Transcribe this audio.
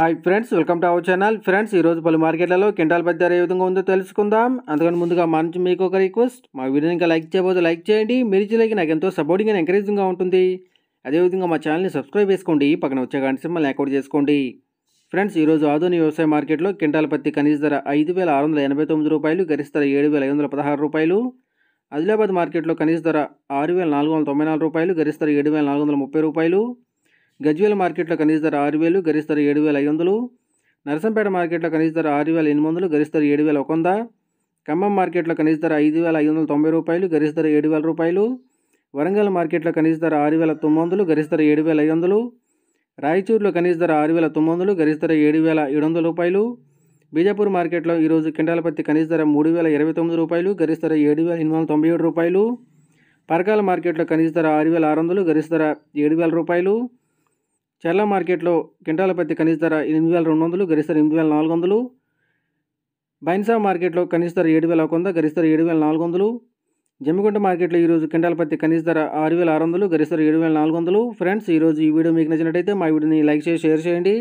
hi friends welcome to our channel friends ఈరోజు పలు మార్కెట్లలో కింటాల్ పెద్ద ఏ విధంగా ఉందో తెలుసుకుందాం అందుకని ముందుగా మా నుంచి మీకు ఒక రిక్వెస్ట్ మా వీడియో ఇంకా లైక్ చేయబోతే లైక్ చేయండి మీరు ఇచ్చేలాగి నాకు ఎంతో సపోర్టింగ్ అండ్ ఎంకరేజింగ్గా ఉంటుంది అదేవిధంగా మా ఛానల్ని సబ్స్క్రైబ్ చేసుకోండి పక్కన వచ్చే కానీ సింబల్ యాక్అౌట్ చేసుకోండి ఫ్రెండ్స్ ఈరోజు ఆధునిక వ్యవసాయ మార్కెట్లో కింటాల్ పత్తి కనీస ధర ఐదు వేల ఆరు వందల ఎనభై తొమ్మిది రూపాయలు గరిష్ట ధర ఏడు వేల ఐదు వందల పదహారు రూపాయలు ఆదిలాబాద్ మార్కెట్లో కనీస ధర ఆరు వేల నాలుగు వందల తొంభై నాలుగు రూపాయలు గరిష్ట ధర ఏడు వేల నాలుగు వందల ముప్పై రూపాయలు గజ్వేల్ మార్కెట్లో కనీస ధర ఆరు వేలు గరిష్ట ధర ఏడు వేల ఐదు వందలు నరసంపేట మార్కెట్లో కనీస ధర ఆరు వేల ఎనిమిది వందలు గరిష్ట ధర ఏడు వేల ఒక వంద ఖమ్మం మార్కెట్లో కనీస ధర ఐదు వేల ఐదు వందల తొంభై రూపాయలు గరిష్ట ధర ఏడు వేల రూపాయలు వరంగల్ మార్కెట్లో కనీస ధర ఆరు వేల తొమ్మిది వందలు గరిష్ట ధర ఏడు వేల ఐదు వందలు రాయచూరులో కనీస ధర ఆరు వేల తొమ్మిది వందలు గరిష్ట ధర ఏడు వేల ఏడు వందల రూపాయలు బీజాపూర్ మార్కెట్లో ఈరోజు కింటాల పత్తి కనీస ధర మూడు వేల ఇరవై తొమ్మిది రూపాయలు గరిష్ట ధర ఏడు వేల ఎనిమిది వందల తొంభై ఏడు రూపాయలు పరకాల మార్కెట్లో కనీస ధర ఆరు వేల ఆరు వందలు గరిష్ట ధర ఏడు వేల రూపాయలు చర్ల మార్కెట్లో కింటాల పత్తి కనీస ధర ఎనిమిది వేల రెండు వందలు గరిష్ట ఎనిమిది వేల నాలుగు వందలు బైన్సా మార్కెట్లో కనీస ధర ఏడు వేల ఒక వంద గరిష్ట ఏడు వేల నాలుగు వందలు జమ్మిగుంట మార్కెట్లో ఈరోజు కింటాల పత్తి కనీస ధర ఆరు వేల ఆరు వందలు గరిష్ట ఏడు వేల నాలుగు వందలు ఫ్రెండ్స్ ఈరోజు ఈ వీడియో మీకు నచ్చినట్టయితే మా వీడియోని లైక్ చేసి షేర్ చేయండి